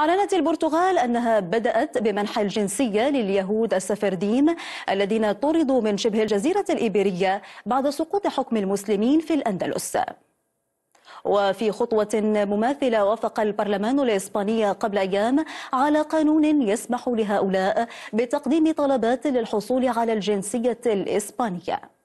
أعلنت البرتغال أنها بدأت بمنح الجنسية لليهود السفرديم الذين طردوا من شبه الجزيرة الإيبيرية بعد سقوط حكم المسلمين في الأندلس وفي خطوة مماثلة وافق البرلمان الإسباني قبل أيام على قانون يسمح لهؤلاء بتقديم طلبات للحصول على الجنسية الإسبانية